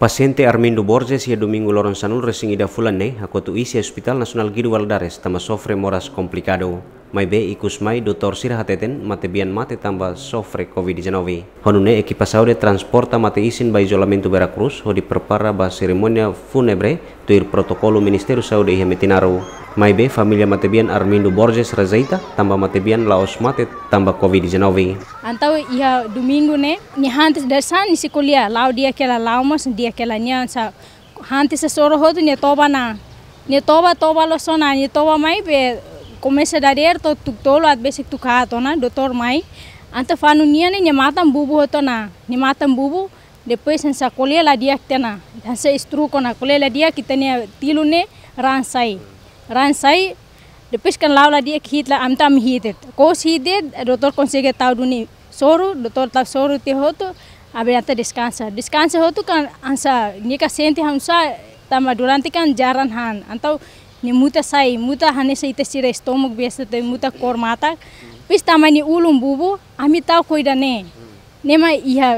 Paciente Armindo Borges y Domingo Lorenzanul recién ida fulane, aku tu isi Hospital Nasional Guido Dares, tama sofre moras Mai be ikus mai dotor sir hateten bian mate tambah sofre COVID-19. di Honune ekipa saude transporta mate isin ba isolamento Veracruz ho di prepara ba seremonia funebre tuir protokolu protokolo Ministerio Saude ia mai be familia bian Armindo Borges Rezaita tamba matebian Laos mate tambah COVID-19. di Antau ia domingo ne ni hantes da san ni sikulia lau dia kela laumas dia kela nian sa hantes soro tu ni toba na. Ni toba toba lo sona ni toba mai be komesa dari er to tuk tolo at besik tuk hato na dotor mai anta fanu nia ne bubu hoto na ni matam bubu depois sensa kolia la dia tena sensa istru kona kolia la dia kita ne tilu ne ransai ransai depois kan lau la dia hit la amta am hitet kos hitet doutor consegue tau duni soru dotor tau soru te hoto abe anta diskansa diskansa hoto kan ansa nika senti hamsa tama durante kan jaran han antau ni muta sai muta hane sai te sira stomach biasa te muta kor mata pis tamani ulum bubu ami tau koi dane nema iha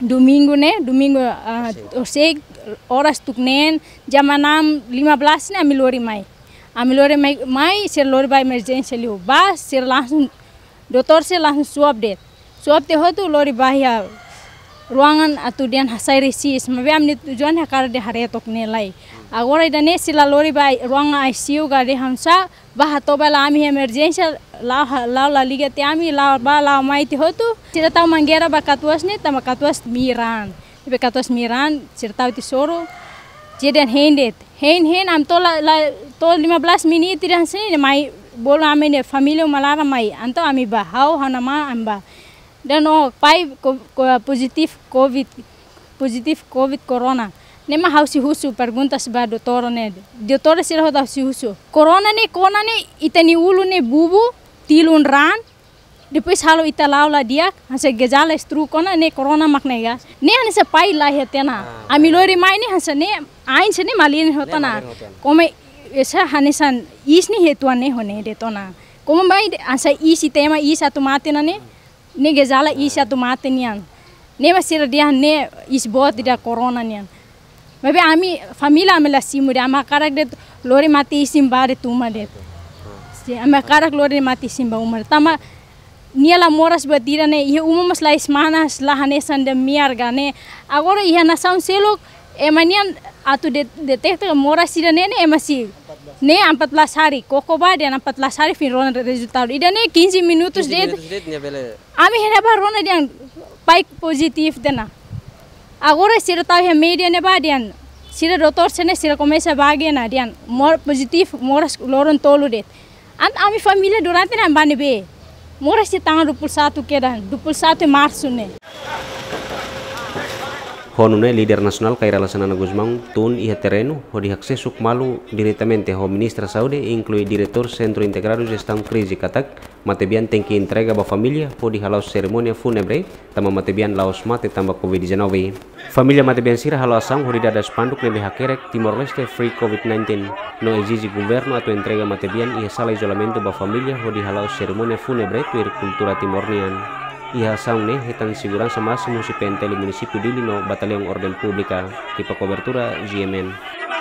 domingo ne domingo uh, ah, osek oras tuknen jamanam 15 ne ami lori mai ami lori mai mai sir lori by emergency liu bas sir langsung dokter sir langsung swab det swab te hotu lori ya ruangan atau ya dia hasai resi isma be amni tujuan hakar de hare tok ne lai agora nih sila lori ba ruangan ICU gara hamsa bahatoba hato ba lami emergency lau lau lali liga kami lau la ba mai itu hotu kita tahu manggera ba nih ne tama katuas miran tapi katuas miran cerita itu ti jadi jeden hendet hend hend am tola la, la to 15 menit tiran sini mai ame amene familia malara mai anto ami bahau hanama amba dano pai positif covid positif covid corona nema hausi husu perguntas ba doutor ne doutor sira hoda hausi husu corona ne kona ne itani ulu ne bubu tilun ran depois halo ita laula dia hanse gejala stru kona ne corona makne ga ne hanse pai lai hetena ami lori mai ne hanse ne ain se ne malin hotana kome ऐसा हनेसन ईस नहीं हेतुआ नहीं होने देतो ना कोम भाई ऐसा ईस इतने में ईस आतुमाते ना ने nega zala isha tu mate nian ne masira dia ne is bot dia corona nian mabe ami famila amela simu dia ama karak lori mati isim bare tuma det se ama karak lori mati isim ba umar tama niela moras batira ne ye umum masla ismana slahane sande miar gane agora ia na sound emanian atu det detekte moras sida ne ne emasi ne 14 hari koko bade na 14 hari fin rona resultado ida ne 15 minutos de ami hena ba rona dian paik positif dena agora sira taw media ne ba dian sira rotor sene sira komesa ba ge na mor positif mor loron tolu det ant ami familia durante na bane be mor se tang dupul satu kedan dupul satu ne honune leader nasional Kaira na Guzmán tun y terreno hodi suk malu diretamente ho ministra Saude inclui direktur sentro Integrado gestan krisi Katak matebian tengki entrega ba família hodi halau seremonia funebre, tama matebian laos mate tamba COVID-19 Familia matebian sira halau asam hodi dada spanduk lebe hakerek Timor Leste free COVID-19 no ejiji guverno atau entrega matebian ia sala isolamento ba hodi halau seremonia funebre tuir kultura timornian Ihasaugne hetan siguran sama semua municipio di Lino Bataleón Orden publika, tipe cobertura GMN.